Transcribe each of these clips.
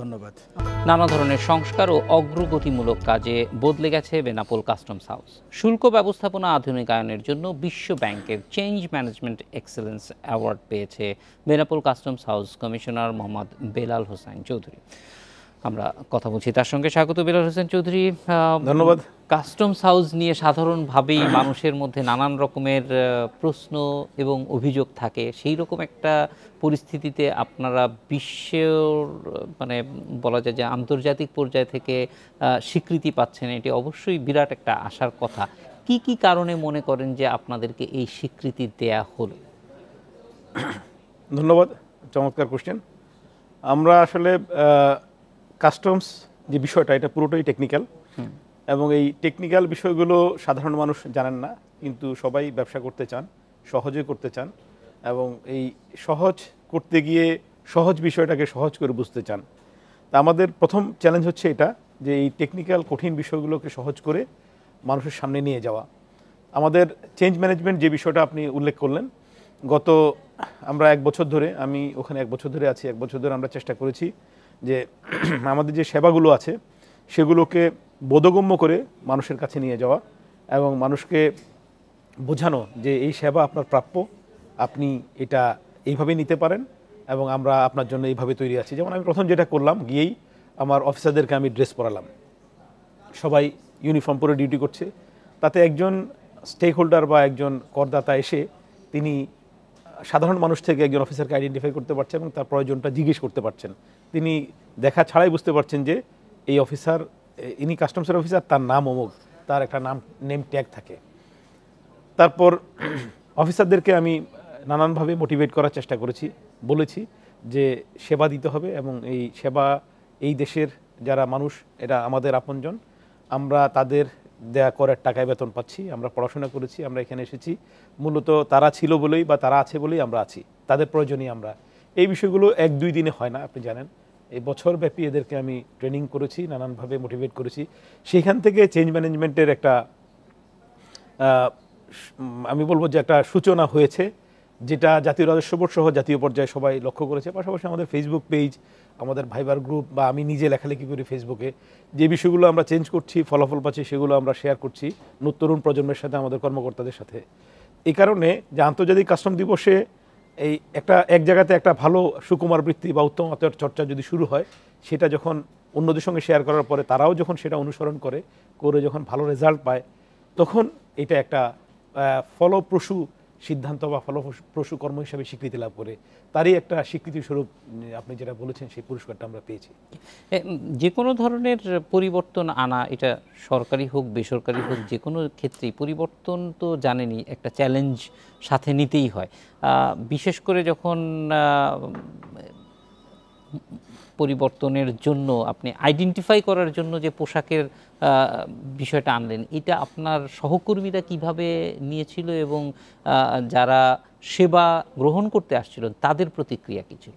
ধন্যবাদ নানা ধরনের সংস্কার ও অগ্রগতিমূলক কাজে বদলে গেছে বেনাপোল কাস্টমস হাউস শুল্ক ব্যবস্থাপনা আধুনিকায়নের জন্য বিশ্ব ব্যাংকের চেঞ্জ ম্যানেজমেন্ট এক্সেলেন্স অ্যাওয়ার্ড পেয়েছে Benapole customs house commissioner Mohammad Belal Hossain Chowdhury আমরা কথা বলছি তার সঙ্গে স্বাগত বেলাল হোসেন চৌধুরী ধন্যবাদ কাস্টমস হাউস নিয়ে সাধারণভাবেই মানুষের মধ্যে নানান রকমের প্রশ্ন এবং অভিযোগ থাকে সেই রকম একটা পরিস্থিতিতে আপনারা বিশ্বের মানে বলা যায় যে আন্তর্জাতিক পর্যায় থেকে স্বীকৃতি পাচ্ছেন এটি অবশ্যই বিরাট একটা আশার কথা কি কি কারণে মনে করেন যে আপনাদেরকে এই স্বীকৃতি দেয়া হলো ধন্যবাদ চমৎকার কোশ্চেন আমরা আসলে কাস্টমস যে বিষয়টা এটা পুরোটাই টেকনিক্যাল এবং এই টেকনিক্যাল বিষয়গুলো সাধারণ মানুষ জানেন না কিন্তু সবাই ব্যবসা করতে চান সহজে করতে চান এবং এই সহজ করতে গিয়ে সহজ বিষয়টাকে সহজ করে বুঝতে চান তা আমাদের প্রথম চ্যালেঞ্জ হচ্ছে এটা যে এই টেকনিক্যাল কঠিন বিষয়গুলোকে সহজ করে মানুষের সামনে নিয়ে যাওয়া আমাদের চেঞ্জ ম্যানেজমেন্ট যে বিষয়টা আপনি উল্লেখ করলেন গত আমরা এক বছর ধরে আমি ওখানে এক বছর ধরে আছি এক বছর ধরে আমরা চেষ্টা করেছি যে আমাদের যে সেবাগুলো আছে সেগুলোকে বোধগম্য করে মানুষের কাছে নিয়ে যাওয়া এবং মানুষকে বোঝানো যে এই সেবা আপনার প্রাপ্য আপনি এটা এইভাবে নিতে পারেন এবং আমরা আপনার জন্য এইভাবে তৈরি আছি যেমন আমি প্রথম যেটা করলাম গিয়েই আমার অফিসারদেরকে আমি ড্রেস পরালাম সবাই ইউনিফর্ম পরে ডিউটি করছে তাতে একজন স্টেক হোল্ডার বা একজন করদাতা এসে তিনি সাধারণ মানুষ থেকে একজন অফিসারকে আইডেন্টিফাই করতে পারছেন এবং তার প্রয়োজনটা জিজ্ঞেস করতে পারছেন তিনি দেখা ছাড়াই বুঝতে পারছেন যে এই অফিসার ইনি কাস্টমসের অফিসার তার নাম অমুক তার একটা নাম নেম ট্যাগ থাকে তারপর অফিসারদেরকে আমি নানানভাবে মোটিভেট করার চেষ্টা করেছি বলেছি যে সেবা দিতে হবে এবং এই সেবা এই দেশের যারা মানুষ এটা আমাদের আপনজন আমরা তাদের দেয়া করার টাকায় বেতন পাচ্ছি আমরা পড়াশোনা করেছি আমরা এখানে এসেছি মূলত তারা ছিল বলেই বা তারা আছে বলেই আমরা আছি তাদের প্রয়োজনই আমরা এই বিষয়গুলো এক দুই দিনে হয় না আপনি জানেন এই বছরব্যাপী এদেরকে আমি ট্রেনিং করেছি নানানভাবে মোটিভেট করেছি সেখান থেকে চেঞ্জ ম্যানেজমেন্টের একটা আমি বলবো যে একটা সূচনা হয়েছে যেটা জাতীয় রাজস্ব বোর্ড সহ জাতীয় পর্যায়ে সবাই লক্ষ্য করেছে পাশাপাশি আমাদের ফেসবুক পেজ আমাদের ভাইবার গ্রুপ বা আমি নিজে লেখালেখি করি ফেসবুকে যে বিষয়গুলো আমরা চেঞ্জ করছি ফলাফল পাচ্ছি সেগুলো আমরা শেয়ার করছি নতরুণ প্রজন্মের সাথে আমাদের কর্মকর্তাদের সাথে এই কারণে যে আন্তর্জাতিক কাস্টম দিবসে এই একটা এক জায়গাতে একটা ভালো সুকুমার বৃত্তি বা উত্তম আত্মীয় চর্চা যদি শুরু হয় সেটা যখন অন্যদের সঙ্গে শেয়ার করার পরে তারাও যখন সেটা অনুসরণ করে করে যখন ভালো রেজাল্ট পায় তখন এটা একটা ফলপ্রসূ সিদ্ধান্ত বা ফলপ্রসূ কর্ম হিসাবে স্বীকৃতি লাভ করে তারই একটা স্বীকৃতি স্বরূপ আপনি যেটা বলেছেন সেই পুরস্কারটা আমরা পেয়েছি যে কোনো ধরনের পরিবর্তন আনা এটা সরকারি হোক বেসরকারি হোক যে কোনো ক্ষেত্রেই পরিবর্তন তো জানেনি একটা চ্যালেঞ্জ সাথে নিতেই হয় বিশেষ করে যখন পরিবর্তনের জন্য আপনি আইডেন্টিফাই করার জন্য যে পোশাকের বিষয়টা আনলেন এটা আপনার সহকর্মীরা কিভাবে নিয়েছিল এবং যারা সেবা গ্রহণ করতে আসছিল তাদের প্রতিক্রিয়া কি ছিল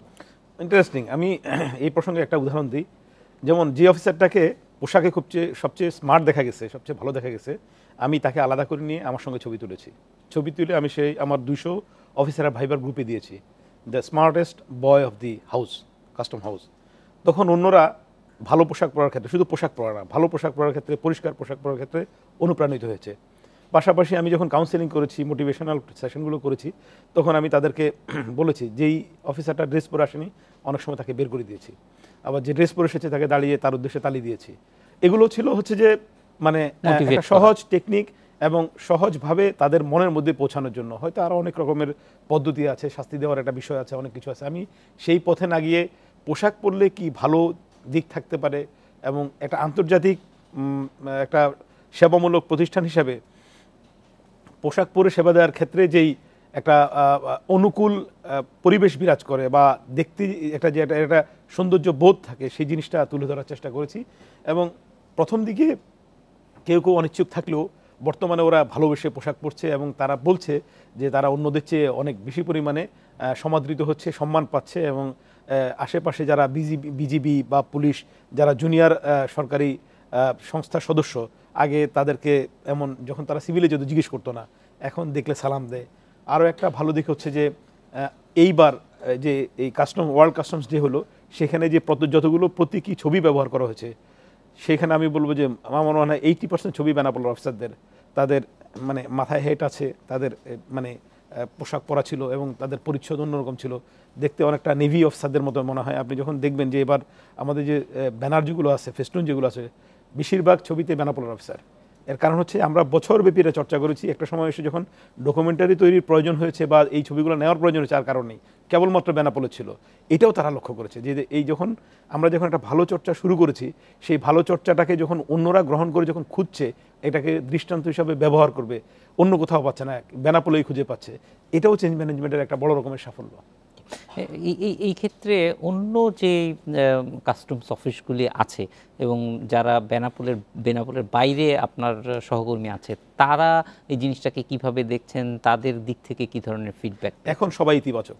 ইন্টারেস্টিং আমি এই প্রসঙ্গে একটা উদাহরণ দিই যেমন যে অফিসারটাকে পোশাকে খুব সবচেয়ে স্মার্ট দেখা গেছে সবচেয়ে ভালো দেখা গেছে আমি তাকে আলাদা করে নিয়ে আমার সঙ্গে ছবি তুলেছি ছবি তুলে আমি সেই আমার দুশো অফিসার ভাইবার গ্রুপে দিয়েছি the smartest boy of the house custom house তখন অন্যরা ভালো পোশাক পরার ক্ষেত্রে শুধু পোশাক পরা না ভালো পোশাক পরার ক্ষেত্রে পরিষ্কার পোশাক পরার ক্ষেত্রে অনুপ্রাণিত হয়েছে পাশাপাশি আমি যখন কাউন্সেলিং করেছি মোটিভেশনাল সেশনগুলো করেছি তখন আমি তাদেরকে বলেছি যেই অফিসারটা ড্রেস পরে আসেনি অনেক সময় তাকে বের করে দিয়েছি আবার যে ড্রেস পরে এসেছে তাকে দাঁড়িয়ে তার উদ্দেশ্যে তালি দিয়েছি এগুলো ছিল হচ্ছে যে মানে একটা সহজ টেকনিক এবং সহজভাবে তাদের মনের মধ্যে পৌঁছানোর জন্য হয়তো আরও অনেক রকমের পদ্ধতি আছে শাস্তি দেওয়ার একটা বিষয় আছে অনেক কিছু আছে আমি সেই পথে না গিয়ে পোশাক পরলে কি ভালো দিক থাকতে পারে এবং একটা আন্তর্জাতিক একটা সেবামূলক প্রতিষ্ঠান হিসাবে পোশাক পরে সেবা দেওয়ার ক্ষেত্রে যেই একটা অনুকূল পরিবেশ বিরাজ করে বা দেখতে একটা যে একটা সৌন্দর্য বোধ থাকে সেই জিনিসটা তুলে ধরার চেষ্টা করেছি এবং প্রথম দিকে কেউ কেউ অনিচ্ছুক থাকলেও বর্তমানে ওরা ভালোবেসে পোশাক পরছে এবং তারা বলছে যে তারা অন্যদের চেয়ে অনেক বেশি পরিমাণে সমাদৃত হচ্ছে সম্মান পাচ্ছে এবং আশেপাশে যারা বিজিবি বা পুলিশ যারা জুনিয়র সরকারি সংস্থার সদস্য আগে তাদেরকে এমন যখন তারা সিভিলে যদি জিজ্ঞেস করতো না এখন দেখলে সালাম দেয় আরও একটা ভালো দিক হচ্ছে যে এইবার যে এই কাস্টম ওয়ার্ল্ড কাস্টমস ডে হলো সেখানে যে যতগুলো প্রতীকী ছবি ব্যবহার করা হয়েছে সেখানে আমি বলবো যে আমার মনে হয় এইটি পার্সেন্ট ছবি বানাপোলার অফিসারদের তাদের মানে মাথায় হেট আছে তাদের মানে পোশাক পরা ছিল এবং তাদের পরিচ্ছদ অন্যরকম ছিল দেখতে অনেকটা নেভি অফিসারদের মতো মনে হয় আপনি যখন দেখবেন যে এবার আমাদের যে ব্যানার যেগুলো আছে ফেস্টুন যেগুলো আছে বেশিরভাগ ছবিতে ব্যানাপোলার অফিসার এর কারণ হচ্ছে আমরা বছরব্যাপী এটা চর্চা করেছি একটা সময় এসে যখন ডকুমেন্টারি তৈরির প্রয়োজন হয়েছে বা এই ছবিগুলো নেওয়ার প্রয়োজন হয়েছে আর কারণ নেই কেবলমাত্র বেনাপোলো ছিল এটাও তারা লক্ষ্য করেছে যে এই যখন আমরা যখন একটা ভালো চর্চা শুরু করেছি সেই ভালো চর্চাটাকে যখন অন্যরা গ্রহণ করে যখন খুঁজছে এটাকে দৃষ্টান্ত হিসাবে ব্যবহার করবে অন্য কোথাও পাচ্ছে না বেনাপোলেই খুঁজে পাচ্ছে এটাও চেঞ্জ ম্যানেজমেন্টের একটা বড় রকমের সাফল্য এই ক্ষেত্রে অন্য যে কাস্টমস অফিসগুলি আছে এবং যারা বেনাপোলের বেনাপোলের বাইরে আপনার সহকর্মী আছে তারা এই জিনিসটাকে কিভাবে দেখছেন তাদের দিক থেকে কি ধরনের ফিডব্যাক এখন সবাই ইতিবাচক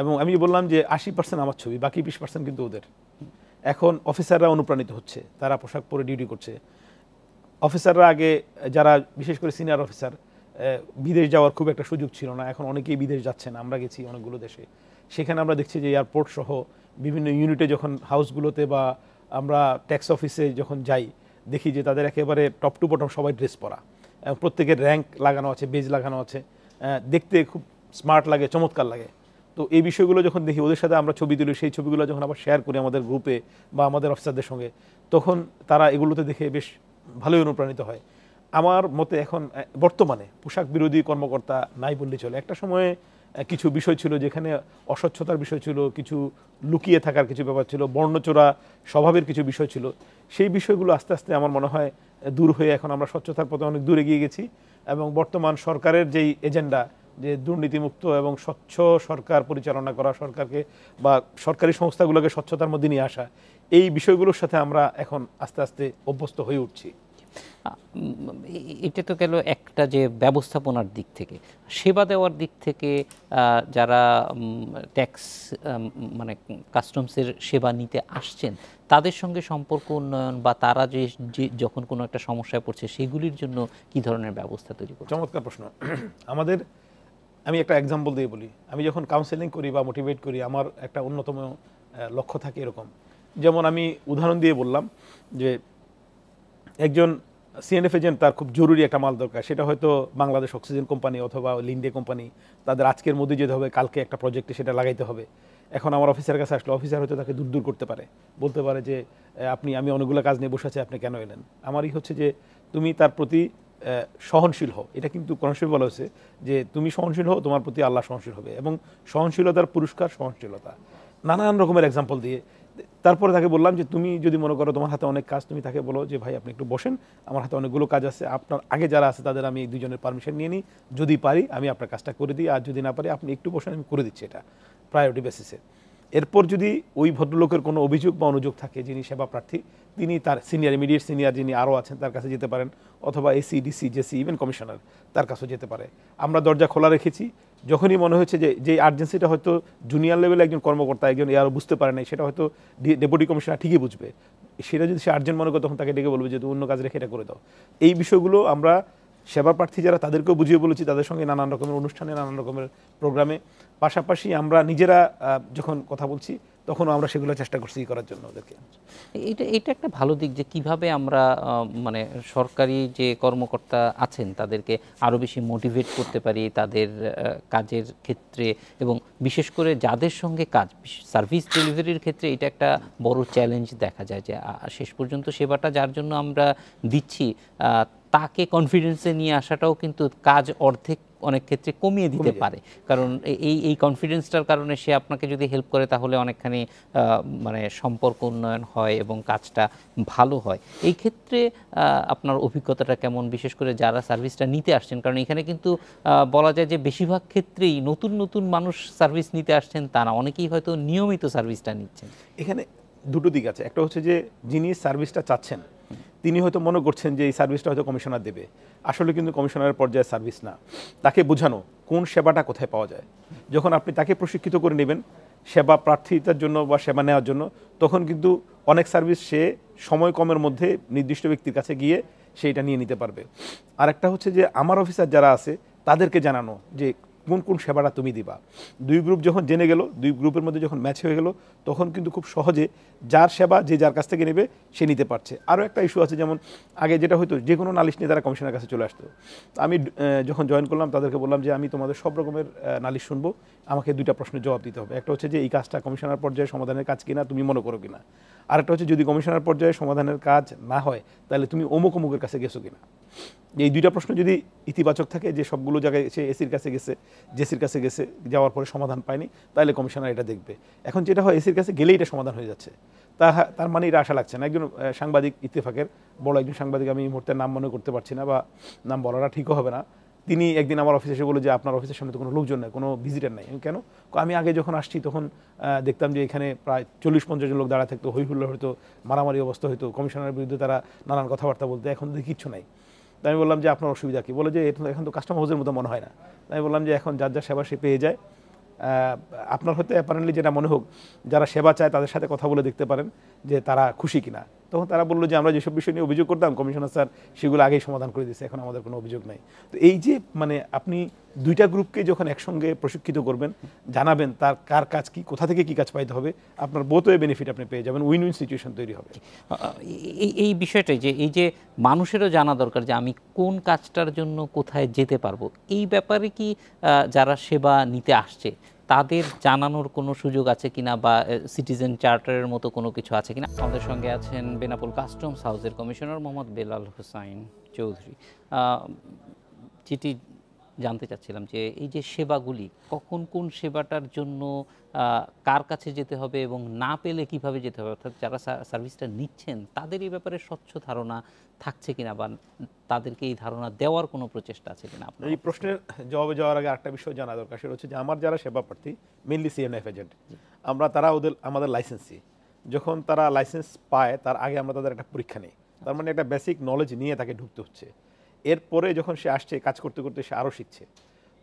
এবং আমি বললাম যে আশি পার্সেন্ট আমার ছবি বাকি বিশ পার্সেন্ট কিন্তু ওদের এখন অফিসাররা অনুপ্রাণিত হচ্ছে তারা পোশাক পরে ডিউটি করছে অফিসাররা আগে যারা বিশেষ করে সিনিয়র অফিসার বিদেশ যাওয়ার খুব একটা সুযোগ ছিল না এখন অনেকেই বিদেশ যাচ্ছেন আমরা গেছি অনেকগুলো দেশে সেখানে আমরা দেখছি যে এয়ারপোর্ট সহ বিভিন্ন ইউনিটে যখন হাউসগুলোতে বা আমরা ট্যাক্স অফিসে যখন যাই দেখি যে তাদের একেবারে টপ টু বটম সবাই ড্রেস পরা প্রত্যেকের র্যাঙ্ক লাগানো আছে বেজ লাগানো আছে দেখতে খুব স্মার্ট লাগে চমৎকার লাগে তো এই বিষয়গুলো যখন দেখি ওদের সাথে আমরা ছবি তুলি সেই ছবিগুলো যখন আবার শেয়ার করি আমাদের গ্রুপে বা আমাদের অফিসারদের সঙ্গে তখন তারা এগুলোতে দেখে বেশ ভালোই অনুপ্রাণিত হয় আমার মতে এখন বর্তমানে পোশাক বিরোধী কর্মকর্তা নাই বললেই চলে একটা সময়ে কিছু বিষয় ছিল যেখানে অস্বচ্ছতার বিষয় ছিল কিছু লুকিয়ে থাকার কিছু ব্যাপার ছিল বর্ণচোরা স্বভাবের কিছু বিষয় ছিল সেই বিষয়গুলো আস্তে আস্তে আমার মনে হয় দূর হয়ে এখন আমরা স্বচ্ছতার পথে অনেক দূরে গিয়ে গেছি এবং বর্তমান সরকারের যেই এজেন্ডা যে দুর্নীতিমুক্ত এবং স্বচ্ছ সরকার পরিচালনা করা সরকারকে বা সরকারি সংস্থাগুলোকে স্বচ্ছতার মধ্যে নিয়ে আসা এই বিষয়গুলোর সাথে আমরা এখন আস্তে আস্তে অভ্যস্ত হয়ে উঠছি এটা তো গেল একটা যে ব্যবস্থাপনার দিক থেকে সেবা দেওয়ার দিক থেকে যারা ট্যাক্স মানে কাস্টমসের সেবা নিতে আসছেন তাদের সঙ্গে সম্পর্ক উন্নয়ন বা তারা যে যখন কোনো একটা সমস্যায় পড়ছে সেগুলির জন্য কি ধরনের ব্যবস্থা তৈরি করছে চমৎকার প্রশ্ন আমাদের আমি একটা এক্সাম্পল দিয়ে বলি আমি যখন কাউন্সেলিং করি বা মোটিভেট করি আমার একটা অন্যতম লক্ষ্য থাকে এরকম যেমন আমি উদাহরণ দিয়ে বললাম যে একজন সিএনএফ এজেন্ট তার খুব জরুরি একটা মাল দরকার সেটা হয়তো বাংলাদেশ অক্সিজেন কোম্পানি অথবা লিন্ডে কোম্পানি তাদের আজকের মধ্যে যেতে হবে কালকে একটা প্রজেক্টে সেটা লাগাইতে হবে এখন আমার অফিসার কাছে আসলে অফিসার হয়তো তাকে দূর দূর করতে পারে বলতে পারে যে আপনি আমি অনেকগুলো কাজ নিয়ে বসে আছি আপনি কেন এলেন আমারই হচ্ছে যে তুমি তার প্রতি সহনশীল হও এটা কিন্তু কোরআনশীল বলা হয়েছে যে তুমি সহনশীল হও তোমার প্রতি আল্লাহ সহনশীল হবে এবং সহনশীলতার পুরস্কার সহনশীলতা নানান রকমের এক্সাম্পল দিয়ে তারপরে তাকে বললাম যে তুমি যদি মনে করো তোমার হাতে অনেক কাজ তুমি তাকে বলো যে ভাই আপনি একটু বসেন আমার হাতে অনেকগুলো কাজ আছে আপনার আগে যারা আছে তাদের আমি এই দুজনের পারমিশন নিয়ে নিই যদি পারি আমি আপনার কাজটা করে দিই আর যদি না পারি আপনি একটু বসেন আমি করে দিচ্ছি এটা প্রায়োরিটি বেসিসে এরপর যদি ওই ভদ্রলোকের কোনো অভিযোগ বা অনুযোগ থাকে যিনি সেবা প্রার্থী তিনি তার সিনিয়র ইমিডিয়েট সিনিয়র যিনি আরও আছেন তার কাছে যেতে পারেন অথবা AC DC JC even commissioner তার কাছেও যেতে পারে আমরা দরজা খোলা রেখেছি যখনই মনে হয়েছে যে যে আর্জেন্সিটা হয়তো জুনিয়র লেভেলে একজন কর্মকর্তা একজন এ আরও বুঝতে পারে নাই সেটা হয়তো ডেপুটি কমিশনার ঠিকই বুঝবে সেটা যদি সে আর্জেন্ট মনে করে তখন তাকে ডেকে বলবে যে অন্য কাজ রেখে এটা করে দাও এই বিষয়গুলো আমরা সেবা প্রার্থী যারা তাদেরকেও বুঝিয়ে বলেছি তাদের সঙ্গে নানান রকমের অনুষ্ঠানে নানান রকমের প্রোগ্রামে পাশাপাশি আমরা নিজেরা যখন কথা বলছি তখন আমরা সেগুলো চেষ্টা করছি করার জন্য ওদেরকে এটা এটা একটা ভালো দিক যে কিভাবে আমরা মানে সরকারি যে কর্মকর্তা আছেন তাদেরকে আরও বেশি মোটিভেট করতে পারি তাদের কাজের ক্ষেত্রে এবং বিশেষ করে যাদের সঙ্গে কাজ সার্ভিস ডেলিভারির ক্ষেত্রে এটা একটা বড় চ্যালেঞ্জ দেখা যায় যে শেষ পর্যন্ত সেবাটা যার জন্য আমরা দিচ্ছি তাকে কনফিডেন্সে নিয়ে আসাটাও কিন্তু কাজ অর্ধেক অনেক ক্ষেত্রে কমিয়ে দিতে পারে কারণ এই এই কনফিডেন্সটার কারণে সে আপনাকে যদি হেল্প করে তাহলে অনেকখানি মানে সম্পর্ক উন্নয়ন হয় এবং কাজটা ভালো হয় এই ক্ষেত্রে আপনার অভিজ্ঞতাটা কেমন বিশেষ করে যারা সার্ভিসটা নিতে আসছেন কারণ এখানে কিন্তু বলা যায় যে বেশিরভাগ ক্ষেত্রেই নতুন নতুন মানুষ সার্ভিস নিতে আসছেন তারা অনেকেই হয়তো নিয়মিত সার্ভিসটা নিচ্ছেন এখানে দুটো দিক আছে একটা হচ্ছে যে যিনি সার্ভিসটা চাচ্ছেন তিনি হয়তো মনে করছেন যে এই সার্ভিসটা হয়তো কমিশনার দেবে আসলে কিন্তু কমিশনারের পর্যায়ে সার্ভিস না তাকে বোঝানো কোন সেবাটা কোথায় পাওয়া যায় যখন আপনি তাকে প্রশিক্ষিত করে নেবেন সেবা প্রার্থিতার জন্য বা সেবা নেওয়ার জন্য তখন কিন্তু অনেক সার্ভিস সে সময় কমের মধ্যে নির্দিষ্ট ব্যক্তির কাছে গিয়ে সেইটা নিয়ে নিতে পারবে আরেকটা হচ্ছে যে আমার অফিসার যারা আছে তাদেরকে জানানো যে কোন কোন সেবাটা তুমি দিবা দুই গ্রুপ যখন জেনে গেল দুই গ্রুপের মধ্যে যখন ম্যাচ হয়ে গেল তখন কিন্তু খুব সহজে যার সেবা যে যার কাছ থেকে নেবে সে নিতে পারছে আরও একটা ইস্যু আছে যেমন আগে যেটা হয়তো যে কোনো নালিশ নিয়ে তারা কমিশনের কাছে চলে আসতো আমি যখন জয়েন করলাম তাদেরকে বললাম যে আমি তোমাদের সব রকমের নালিশ শুনবো আমাকে দুইটা প্রশ্নের জবাব দিতে হবে একটা হচ্ছে যে এই কাজটা কমিশনার পর্যায়ে সমাধানের কাজ কিনা তুমি মনে করো কিনা আরেকটা হচ্ছে যদি কমিশনার পর্যায়ে সমাধানের কাজ না হয় তাহলে তুমি অমুক অমুকের কাছে গেছো কিনা এই দুইটা প্রশ্ন যদি ইতিবাচক থাকে যে সবগুলো জায়গায় সে এসির কাছে গেছে জেসির কাছে গেছে যাওয়ার পরে সমাধান পায়নি তাহলে কমিশনার এটা দেখবে এখন যেটা হয় এসির কাছে গেলেই এটা সমাধান হয়ে যাচ্ছে তা তার মানে এটা আশা লাগছে না একজন সাংবাদিক ইত্তেফাকের বড় একজন সাংবাদিক আমি এই মুহূর্তে নাম মনে করতে পারছি না বা নাম বলাটা ঠিকও হবে না তিনি একদিন আমার অফিসে এসে বলো যে আপনার অফিসের সামনে তো কোনো লোকজন নাই কোনো ভিজিটার নাই কেন আমি আগে যখন আসছি তখন দেখতাম যে এখানে প্রায় চল্লিশ পঞ্চাশ জন লোক দাঁড়া থাকতো হৈহুল্লা হয়তো মারামারি অবস্থা হয়তো কমিশনারের বিরুদ্ধে তারা নানান কথাবার্তা বলতো এখন দেখি কিচ্ছু নাই তাই আমি বললাম যে আপনার অসুবিধা কী বলে যে এখন তো কাস্টমার হাউসের মতো মনে হয় না তাই বললাম যে এখন যার যার সেবা সে পেয়ে যায় আপনার হয়তো অ্যাপারেন্টলি যেটা মনে হোক যারা সেবা চায় তাদের সাথে কথা বলে দেখতে পারেন যে তারা খুশি কিনা তখন তারা বললো যে আমরা যেসব বিষয় নিয়ে অভিযোগ করতাম কমিশনার স্যার সেগুলো আগেই সমাধান করে দিয়েছে এখন আমাদের কোনো অভিযোগ নাই তো এই যে মানে আপনি দুইটা গ্রুপকে যখন একসঙ্গে প্রশিক্ষিত করবেন জানাবেন তার কার কাজ কি কোথা থেকে কি কাজ পাইতে হবে আপনার বোধহয় বেনিফিট আপনি পেয়ে যাবেন উইন উইন সিচুয়েশন তৈরি হবে এই এই বিষয়টাই যে এই যে মানুষেরও জানা দরকার যে আমি কোন কাজটার জন্য কোথায় যেতে পারবো এই ব্যাপারে কি যারা সেবা নিতে আসছে তাদের জানানোর কোনো সুযোগ আছে কিনা বা সিটিজেন চার্টারের মতো কোনো কিছু আছে কিনা আমাদের সঙ্গে আছেন বেনাপুল কাস্টমস হাউসের কমিশনার মোহাম্মদ বেলাল হুসাইন চৌধুরী চিঠি জানতে চাচ্ছিলাম যে এই যে সেবাগুলি কখন কোন সেবাটার জন্য কার কাছে যেতে হবে এবং না পেলে কিভাবে যেতে হবে অর্থাৎ যারা সার্ভিসটা নিচ্ছেন তাদের এই ব্যাপারে স্বচ্ছ ধারণা থাকছে কিনা বা তাদেরকে এই ধারণা দেওয়ার কোনো প্রচেষ্টা আছে কিনা আপনার এই প্রশ্নের জবাবে যাওয়ার আগে একটা বিষয় জানা দরকার সেটা হচ্ছে যে আমার যারা সেবা প্রার্থী মেনলি সিএনএফ এজেন্ট আমরা তারা ওদের আমাদের লাইসেন্সি যখন তারা লাইসেন্স পায় তার আগে আমরা তাদের একটা পরীক্ষা নিই তার আচ্ছা। মানে একটা বেসিক নলেজ নিয়ে তাকে ঢুকতে হচ্ছে এরপরে যখন সে আসছে কাজ করতে করতে সে আরও শিখছে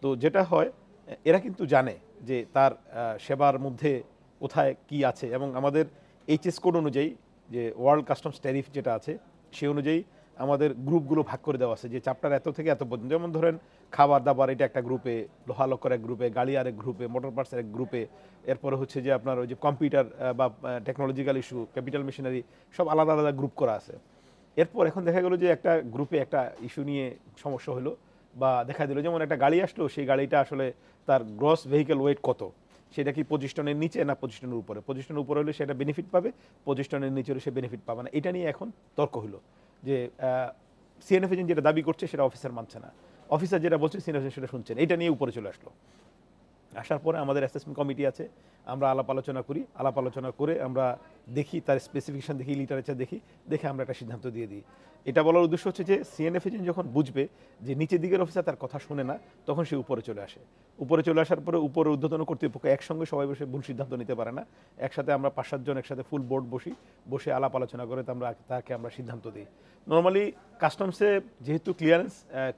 তো যেটা হয় এরা কিন্তু জানে যে তার সেবার মধ্যে কোথায় কি আছে এবং আমাদের এইচএস কোড অনুযায়ী যে ওয়ার্ল্ড কাস্টমস ট্যারিফ যেটা আছে সে অনুযায়ী আমাদের গ্রুপগুলো ভাগ করে দেওয়া আছে যে চাপটার এত থেকে এত পর্যন্ত যেমন ধরেন খাবার দাবার এটা একটা গ্রুপে লোহা এক গ্রুপে গাড়ি আরেক গ্রুপে মোটর পার্টস এক গ্রুপে এরপরে হচ্ছে যে আপনার ওই যে কম্পিউটার বা টেকনোলজিক্যাল ইস্যু ক্যাপিটাল মেশিনারি সব আলাদা আলাদা গ্রুপ করা আছে এরপর এখন দেখা গেলো যে একটা গ্রুপে একটা ইস্যু নিয়ে সমস্যা হলো বা দেখা দিল যেমন একটা গাড়ি আসলো সেই গাড়িটা আসলে তার গ্রস ভেহিকেল ওয়েট কত সেটা কি টনের নিচে না টনের উপরে টনের উপরে হলে সেটা বেনিফিট পাবে পজিশনের নিচে হলে সে বেনিফিট পাবে না এটা নিয়ে এখন তর্ক হলো যে সিএনএফ যেটা দাবি করছে সেটা অফিসার মানছে না অফিসার যেটা বলছে সিএনএফ সেটা শুনছেন এটা নিয়ে উপরে চলে আসলো আসার পরে আমাদের অ্যাসেসমেন্ট কমিটি আছে আমরা আলাপ আলোচনা করি আলাপ আলোচনা করে আমরা দেখি তার স্পেসিফিকেশান দেখি লিটারেচার দেখি দেখে আমরা একটা সিদ্ধান্ত দিয়ে দিই এটা বলার উদ্দেশ্য হচ্ছে যে সিএনএফ এজেন্ট যখন বুঝবে যে নিচের দিকের অফিসার তার কথা শোনে না তখন সে উপরে চলে আসে উপরে চলে আসার পরে উপরে উদ্বোধন কর্তৃপক্ষ একসঙ্গে সবাই বসে ভুল সিদ্ধান্ত নিতে পারে না একসাথে আমরা পাঁচ সাতজন একসাথে ফুল বোর্ড বসি বসে আলাপ আলোচনা করে আমরা তাকে আমরা সিদ্ধান্ত দিই নর্মালি কাস্টমসে যেহেতু ক্লিয়ারেন্স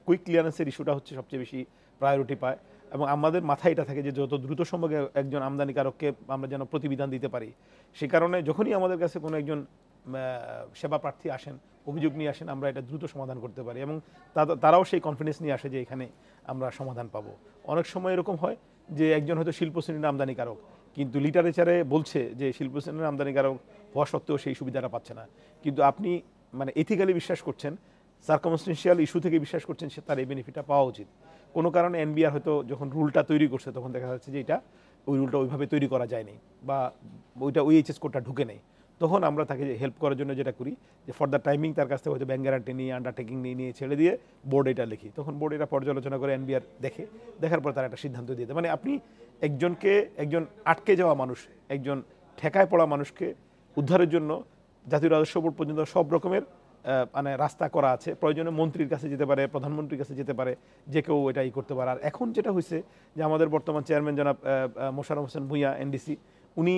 কুইক ক্লিয়ারেন্সের ইস্যুটা হচ্ছে সবচেয়ে বেশি প্রায়োরিটি পায় এবং আমাদের মাথায় এটা থাকে যে যত দ্রুত সম্ভব একজন আমদানিকারককে আমরা যেন প্রতিবিধান দিতে পারি সে কারণে যখনই আমাদের কাছে কোনো একজন সেবা প্রার্থী আসেন অভিযোগ নিয়ে আসেন আমরা এটা দ্রুত সমাধান করতে পারি এবং তারাও সেই কনফিডেন্স নিয়ে আসে যে এখানে আমরা সমাধান পাবো অনেক সময় এরকম হয় যে একজন হয়তো শিল্প শ্রেণীর আমদানিকারক কিন্তু লিটারেচারে বলছে যে শিল্প শ্রেণীর আমদানিকারক হওয়া সত্ত্বেও সেই সুবিধাটা পাচ্ছে না কিন্তু আপনি মানে এথিক্যালি বিশ্বাস করছেন সার্কমস্টেন্সিয়াল ইস্যু থেকে বিশ্বাস করছেন সে তার এই বেনিফিটটা পাওয়া উচিত কোনো কারণে এনবিআর হয়তো যখন রুলটা তৈরি করছে তখন দেখা যাচ্ছে যে এটা ওই রুলটা ওইভাবে তৈরি করা যায়নি বা ওইটা ওই এইচএস কোডটা ঢুকে নেই তখন আমরা তাকে হেল্প করার জন্য যেটা করি যে ফর দ্য টাইমিং তার কাছ থেকে হয়তো ব্যাঙ্ক গ্যারান্টি নিয়ে আন্ডারটেকিং নিয়ে নিয়ে ছেড়ে দিয়ে বোর্ড এটা লিখি তখন বোর্ড এটা পর্যালোচনা করে এনবিআর দেখে দেখার পর তারা একটা সিদ্ধান্ত দিয়ে দেয় মানে আপনি একজনকে একজন আটকে যাওয়া মানুষ একজন ঠেকায় পড়া মানুষকে উদ্ধারের জন্য জাতীয় রাজস্ব বোর্ড পর্যন্ত সব রকমের মানে রাস্তা করা আছে প্রয়োজনে মন্ত্রীর কাছে যেতে পারে প্রধানমন্ত্রীর কাছে যেতে পারে যে কেউ এটাই করতে পারে আর এখন যেটা হয়েছে যে আমাদের বর্তমান চেয়ারম্যান জনাব মোশারফ হোসেন ভুঁইয়া এনডিসি উনি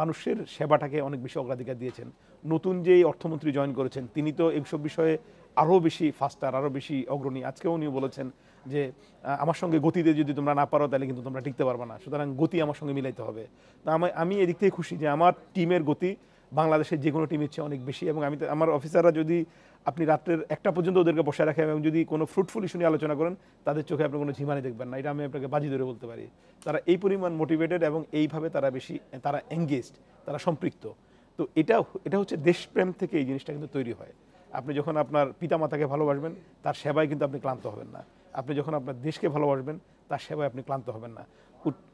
মানুষের সেবাটাকে অনেক বেশি অগ্রাধিকার দিয়েছেন নতুন যেই অর্থমন্ত্রী জয়েন করেছেন তিনি তো এইসব বিষয়ে আরও বেশি ফাস্টার আরও বেশি অগ্রণী আজকেও উনি বলেছেন যে আমার সঙ্গে গতিতে যদি তোমরা না পারো তাহলে কিন্তু তোমরা টিকতে পারবে না সুতরাং গতি আমার সঙ্গে মিলাইতে হবে তা আমি এদিক থেকে খুশি যে আমার টিমের গতি বাংলাদেশের যে কোনো টিমের চেয়ে অনেক বেশি এবং আমি আমার অফিসাররা যদি আপনি রাত্রের একটা পর্যন্ত ওদেরকে বসে রাখেন এবং যদি কোনো ফ্রুটফুল ইস্যু নিয়ে আলোচনা করেন তাদের চোখে আপনি কোনো ঝিমানি দেখবেন না এটা আমি আপনাকে বাজি ধরে বলতে পারি তারা এই পরিমাণ মোটিভেটেড এবং এইভাবে তারা বেশি তারা এঙ্গেজড তারা সম্পৃক্ত তো এটা এটা হচ্ছে দেশপ্রেম থেকে এই জিনিসটা কিন্তু তৈরি হয় আপনি যখন আপনার পিতামাতাকে ভালোবাসবেন তার সেবায় কিন্তু আপনি ক্লান্ত হবেন না আপনি যখন আপনার দেশকে ভালোবাসবেন তার সেবায় আপনি ক্লান্ত হবেন না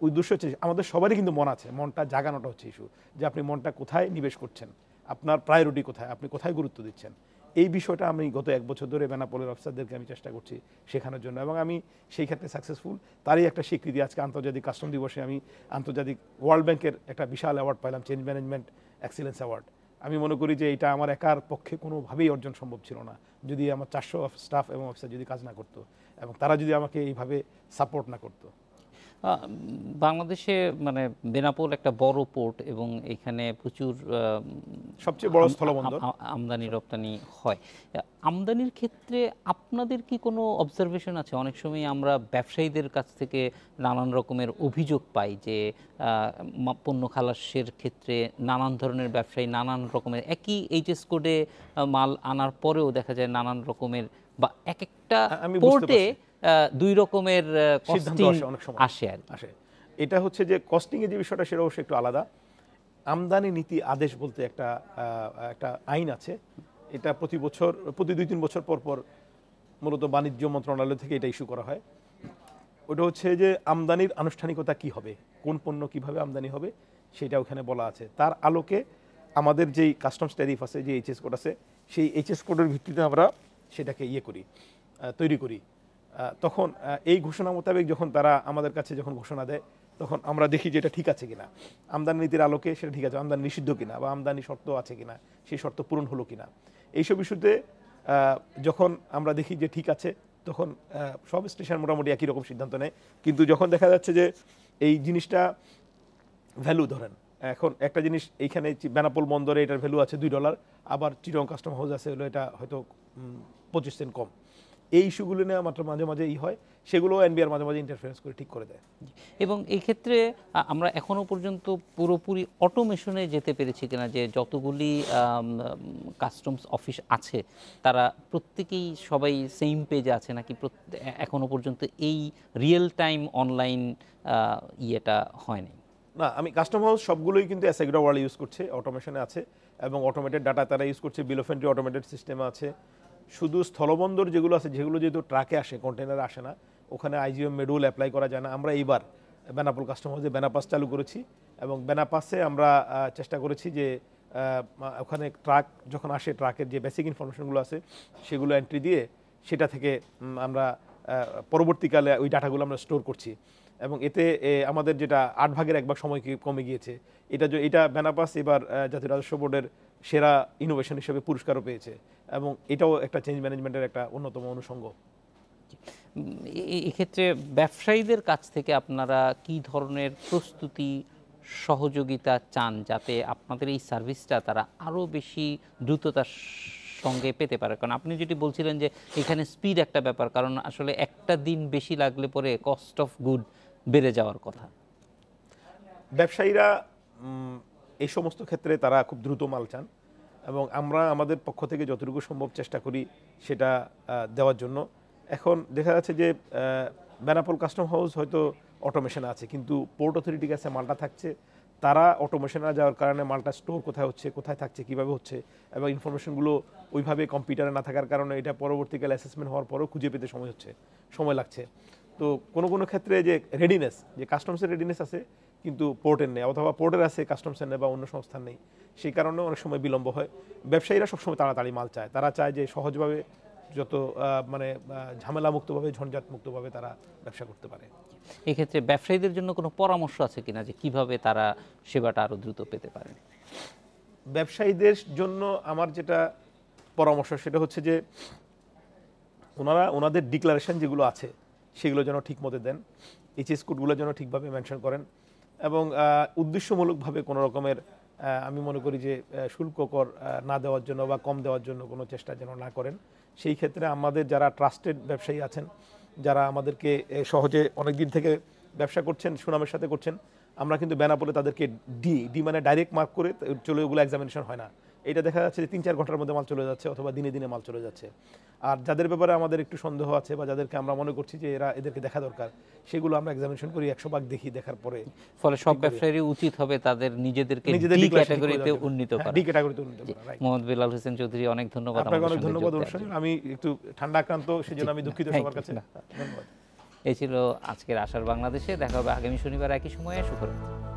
উদ্দেশ্য হচ্ছে আমাদের সবারই কিন্তু মন আছে মনটা জাগানোটা হচ্ছে ইস্যু যে আপনি মনটা কোথায় নিবেশ করছেন আপনার প্রায়োরিটি কোথায় আপনি কোথায় গুরুত্ব দিচ্ছেন এই বিষয়টা আমি গত এক বছর ধরে বেনাপোলের অফিসারদেরকে আমি চেষ্টা করছি শেখানোর জন্য এবং আমি সেই ক্ষেত্রে সাকসেসফুল তারই একটা স্বীকৃতি আজকে আন্তর্জাতিক কাস্টম দিবসে আমি আন্তর্জাতিক ওয়ার্ল্ড ব্যাংকের একটা বিশাল অ্যাওয়ার্ড পাইলাম চেঞ্জ ম্যানেজমেন্ট এক্সিলেন্স অ্যাওয়ার্ড আমি মনে করি যে এটা আমার একার পক্ষে কোনোভাবেই অর্জন সম্ভব ছিল না যদি আমার চারশো স্টাফ এবং অফিসার যদি কাজ না করতো এবং তারা যদি আমাকে এইভাবে সাপোর্ট না করতো বাংলাদেশে মানে বেনাপোল একটা বড় পোর্ট এবং এখানে প্রচুর সবচেয়ে বড় স্থলবন্দর আমদানি রপ্তানি হয় আমদানির ক্ষেত্রে আপনাদের কি কোনো অবজারভেশন আছে অনেক সময় আমরা ব্যবসায়ীদের কাছ থেকে নানান রকমের অভিযোগ পাই যে পণ্য খালাসের ক্ষেত্রে নানান ধরনের ব্যবসায়ী নানান রকমের একই এইচএস কোডে মাল আনার পরেও দেখা যায় নানান রকমের বা এক একটা পোর্টে দুই রকমের আসে আর আসে এটা হচ্ছে যে কস্টিং এর যে বিষয়টা সেটা অবশ্যই একটু আলাদা আমদানি নীতি আদেশ বলতে একটা একটা আইন আছে এটা প্রতি বছর প্রতি দুই তিন বছর পর পর মূলত বাণিজ্য মন্ত্রণালয় থেকে এটা ইস্যু করা হয় ওটা হচ্ছে যে আমদানির আনুষ্ঠানিকতা কি হবে কোন পণ্য কিভাবে আমদানি হবে সেটা ওখানে বলা আছে তার আলোকে আমাদের যেই কাস্টমস ট্যারিফ আছে যে এইচএস কোড আছে সেই এইচএস কোডের ভিত্তিতে আমরা সেটাকে ইয়ে করি তৈরি করি তখন এই ঘোষণা মোতাবেক যখন তারা আমাদের কাছে যখন ঘোষণা দেয় তখন আমরা দেখি যে এটা ঠিক আছে কিনা আমদানি নীতির আলোকে সেটা ঠিক আছে আমদানি নিষিদ্ধ কিনা বা আমদানি শর্ত আছে কিনা সেই শর্ত পূরণ হলো কিনা এইসব ইস্যুতে যখন আমরা দেখি যে ঠিক আছে তখন সব স্টেশন মোটামুটি একই রকম সিদ্ধান্ত নেয় কিন্তু যখন দেখা যাচ্ছে যে এই জিনিসটা ভ্যালু ধরেন এখন একটা জিনিস এইখানে বেনাপোল বন্দরে এটার ভ্যালু আছে দুই ডলার আবার চিরং কাস্টম হাউস আছে হলো এটা হয়তো পঁচিশ সেন্ট কম এই ইস্যুগুলো নিয়ে আমার মাঝে মাঝে ই হয় সেগুলো এনবিআর মাঝে মাঝে ইন্টারফারেন্স করে ঠিক করে দেয় এবং এই ক্ষেত্রে আমরা এখনও পর্যন্ত পুরোপুরি অটোমেশনে যেতে পেরেছি কিনা যে যতগুলি কাস্টমস অফিস আছে তারা প্রত্যেকেই সবাই সেম পেজে আছে নাকি এখনও পর্যন্ত এই রিয়েল টাইম অনলাইন ইয়েটা হয়নি না আমি কাস্টম হাউস সবগুলোই কিন্তু অ্যাসেগ্রা ওয়ার্ল্ড ইউজ করছে অটোমেশনে আছে এবং অটোমেটেড ডাটা তারা ইউজ করছে বিলোফেন্ট্রি অটোমেটেড সিস্টেম আছে শুধু স্থলবন্দর যেগুলো আছে যেগুলো যেহেতু ট্রাকে আসে কন্টেনার আসে না ওখানে আইজিএম মেডুল অ্যাপ্লাই করা যায় না আমরা এইবার বেনাপোল কাস্টম হাউসে বেনাপাস চালু করেছি এবং বেনাপাসে আমরা চেষ্টা করেছি যে ওখানে ট্রাক যখন আসে ট্রাকের যে বেসিক ইনফরমেশনগুলো আছে সেগুলো এন্ট্রি দিয়ে সেটা থেকে আমরা পরবর্তীকালে ওই ডাটাগুলো আমরা স্টোর করছি এবং এতে আমাদের যেটা আট ভাগের এক ভাগ সময় কমে গিয়েছে এটা এটা বেনাপাস এবার জাতীয় রাজস্ব বোর্ডের সেরা ইনোভেশন হিসেবে পুরস্কারও পেয়েছে এবং এটাও একটা চেঞ্জ ম্যানেজমেন্টের একটা অন্যতম অনুষঙ্গ এক্ষেত্রে ব্যবসায়ীদের কাছ থেকে আপনারা কি ধরনের প্রস্তুতি সহযোগিতা চান যাতে আপনাদের এই সার্ভিসটা তারা আরও বেশি দ্রুততার সঙ্গে পেতে পারে কারণ আপনি যেটি বলছিলেন যে এখানে স্পিড একটা ব্যাপার কারণ আসলে একটা দিন বেশি লাগলে পরে কস্ট অফ গুড বেড়ে যাওয়ার কথা ব্যবসায়ীরা এই সমস্ত ক্ষেত্রে তারা খুব দ্রুত মাল চান এবং আমরা আমাদের পক্ষ থেকে যতটুকু সম্ভব চেষ্টা করি সেটা দেওয়ার জন্য এখন দেখা যাচ্ছে যে বেনাপোল কাস্টম হাউস হয়তো অটোমেশন আছে কিন্তু পোর্ট অথরিটির কাছে মালটা থাকছে তারা অটোমেশনে যাওয়ার কারণে মালটা স্টোর কোথায় হচ্ছে কোথায় থাকছে কিভাবে হচ্ছে এবং ইনফরমেশনগুলো ওইভাবে কম্পিউটারে না থাকার কারণে এটা পরবর্তীকালে অ্যাসেসমেন্ট হওয়ার পরেও খুঁজে পেতে সময় হচ্ছে সময় লাগছে তো কোনো কোনো ক্ষেত্রে যে রেডিনেস যে কাস্টমসের রেডিনেস আছে কিন্তু পোর্টের নেই অথবা পোর্টের আছে কাস্টমসের নেই বা অন্য সংস্থার নেই সেই কারণে অনেক সময় বিলম্ব হয় ব্যবসায়ীরা সবসময় তাড়াতাড়ি মাল চায় তারা চায় যে সহজভাবে যত মানে ঝামেলা মুক্তভাবে ঝঞ্ঝাট মুক্তভাবে তারা ব্যবসা করতে পারে এক্ষেত্রে ব্যবসায়ীদের জন্য কোনো পরামর্শ আছে কিনা যে কিভাবে তারা সেবাটা আরও দ্রুত পেতে পারেন ব্যবসায়ীদের জন্য আমার যেটা পরামর্শ সেটা হচ্ছে যে ওনারা ওনাদের ডিক্লারেশন যেগুলো আছে সেগুলো যেন ঠিক মতো দেন এইচএস কোডগুলো যেন ঠিকভাবে মেনশন করেন এবং উদ্দেশ্যমূলকভাবে কোনো রকমের আমি মনে করি যে শুল্ক কর না দেওয়ার জন্য বা কম দেওয়ার জন্য কোনো চেষ্টা যেন না করেন সেই ক্ষেত্রে আমাদের যারা ট্রাস্টেড ব্যবসায়ী আছেন যারা আমাদেরকে সহজে অনেক দিন থেকে ব্যবসা করছেন সুনামের সাথে করছেন আমরা কিন্তু বেনাপোলে তাদেরকে ডি ডি মানে ডাইরেক্ট মার্ক করে চলে ওগুলো এক্সামিনেশন হয় না এটা দেখা যাচ্ছে যে তিন চার ঘন্টার মধ্যে মাল চলে যাচ্ছে অথবা দিনে দিনে মাল চলে যাচ্ছে আর যাদের ব্যাপারে আমাদের একটু সন্দেহ আছে বা যাদেরকে আমরা মনে করছি যে এরা এদেরকে দেখা দরকার সেগুলো আমরা এক্সামিনেশন করি একশো ভাগ দেখি দেখার পরে ফলে সব ব্যবসায়ীরই উচিত হবে তাদের নিজেদেরকে ডি ক্যাটাগরিতে উন্নীত করা ডি ক্যাটাগরিতে উন্নীত করা মোহাম্মদ বিলাল হোসেন চৌধুরী অনেক ধন্যবাদ আপনাকে অনেক ধন্যবাদ আমি একটু ঠান্ডা আক্রান্ত সেজন্য আমি দুঃখিত সবার কাছে ধন্যবাদ এই ছিল আজকের আশার বাংলাদেশে দেখা হবে আগামী শনিবার একই সময়ে শুক্রবার